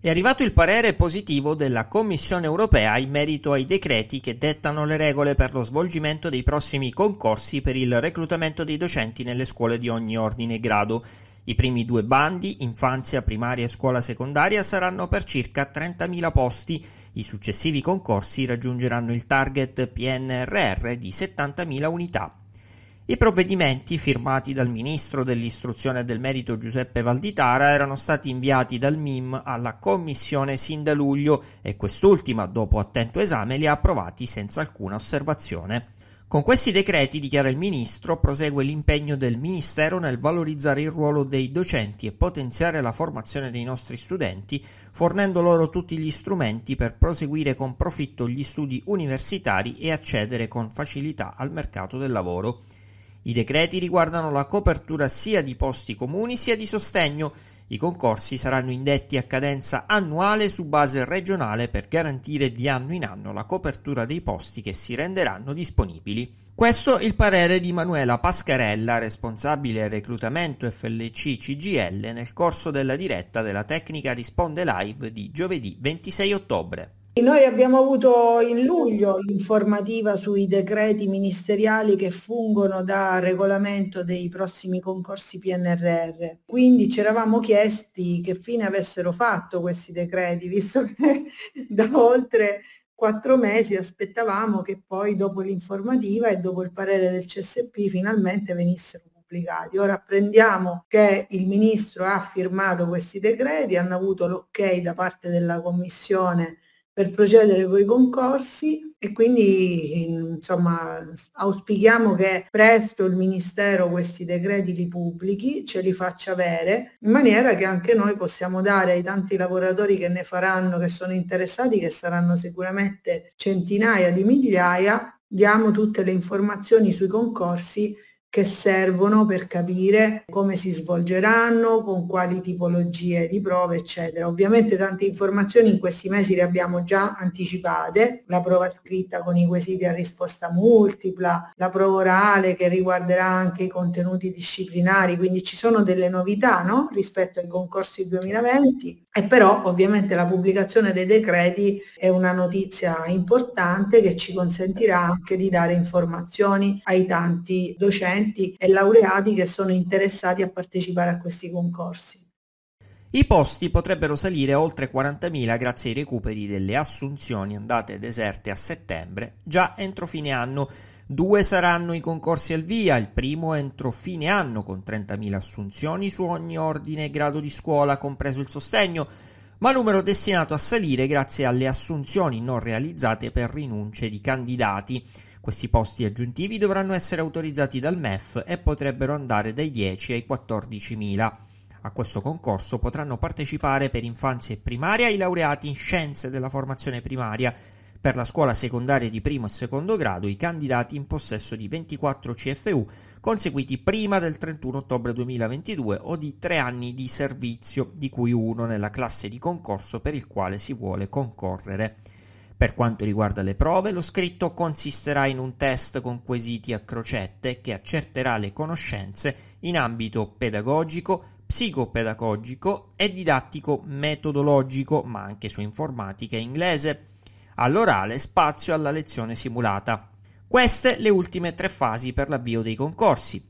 È arrivato il parere positivo della Commissione europea in merito ai decreti che dettano le regole per lo svolgimento dei prossimi concorsi per il reclutamento dei docenti nelle scuole di ogni ordine e grado. I primi due bandi, infanzia, primaria e scuola secondaria, saranno per circa 30.000 posti. I successivi concorsi raggiungeranno il target PNRR di 70.000 unità. I provvedimenti, firmati dal ministro dell'istruzione e del merito Giuseppe Valditara, erano stati inviati dal MIM alla commissione sin da luglio e quest'ultima, dopo attento esame, li ha approvati senza alcuna osservazione. Con questi decreti, dichiara il ministro, prosegue l'impegno del ministero nel valorizzare il ruolo dei docenti e potenziare la formazione dei nostri studenti, fornendo loro tutti gli strumenti per proseguire con profitto gli studi universitari e accedere con facilità al mercato del lavoro. I decreti riguardano la copertura sia di posti comuni sia di sostegno. I concorsi saranno indetti a cadenza annuale su base regionale per garantire di anno in anno la copertura dei posti che si renderanno disponibili. Questo il parere di Manuela Pascarella, responsabile reclutamento FLC CGL, nel corso della diretta della tecnica Risponde Live di giovedì 26 ottobre. Noi abbiamo avuto in luglio l'informativa sui decreti ministeriali che fungono da regolamento dei prossimi concorsi PNRR, quindi ci eravamo chiesti che fine avessero fatto questi decreti, visto che da oltre quattro mesi aspettavamo che poi dopo l'informativa e dopo il parere del CSP finalmente venissero Ora apprendiamo che il Ministro ha firmato questi decreti, hanno avuto l'ok da parte della Commissione per procedere con i concorsi e quindi insomma auspichiamo che presto il Ministero questi decreti li pubblichi, ce li faccia avere, in maniera che anche noi possiamo dare ai tanti lavoratori che ne faranno, che sono interessati, che saranno sicuramente centinaia di migliaia, diamo tutte le informazioni sui concorsi che servono per capire come si svolgeranno, con quali tipologie di prove, eccetera. Ovviamente tante informazioni in questi mesi le abbiamo già anticipate, la prova scritta con i quesiti a risposta multipla, la prova orale che riguarderà anche i contenuti disciplinari, quindi ci sono delle novità no? rispetto ai concorsi 2020 e però ovviamente la pubblicazione dei decreti è una notizia importante che ci consentirà anche di dare informazioni ai tanti docenti studenti e laureati che sono interessati a partecipare a questi concorsi. I posti potrebbero salire oltre 40.000 grazie ai recuperi delle assunzioni andate deserte a settembre, già entro fine anno. Due saranno i concorsi al via, il primo entro fine anno con 30.000 assunzioni su ogni ordine e grado di scuola, compreso il sostegno, ma numero destinato a salire grazie alle assunzioni non realizzate per rinunce di candidati. Questi posti aggiuntivi dovranno essere autorizzati dal MEF e potrebbero andare dai 10 ai 14.000. A questo concorso potranno partecipare per infanzia e primaria i laureati in scienze della formazione primaria, per la scuola secondaria di primo e secondo grado i candidati in possesso di 24 CFU conseguiti prima del 31 ottobre 2022 o di tre anni di servizio, di cui uno nella classe di concorso per il quale si vuole concorrere. Per quanto riguarda le prove, lo scritto consisterà in un test con quesiti a crocette che accerterà le conoscenze in ambito pedagogico, psicopedagogico e didattico metodologico, ma anche su informatica e inglese. All'orale spazio alla lezione simulata. Queste le ultime tre fasi per l'avvio dei concorsi.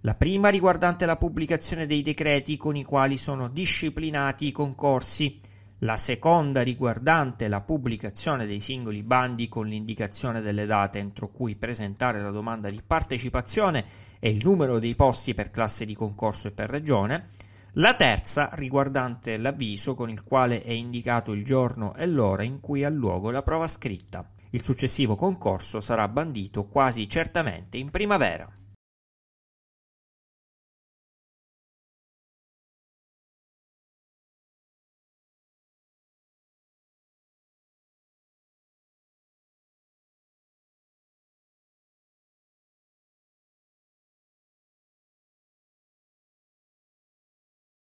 La prima riguardante la pubblicazione dei decreti con i quali sono disciplinati i concorsi la seconda riguardante la pubblicazione dei singoli bandi con l'indicazione delle date entro cui presentare la domanda di partecipazione e il numero dei posti per classe di concorso e per regione, la terza riguardante l'avviso con il quale è indicato il giorno e l'ora in cui ha luogo la prova scritta. Il successivo concorso sarà bandito quasi certamente in primavera.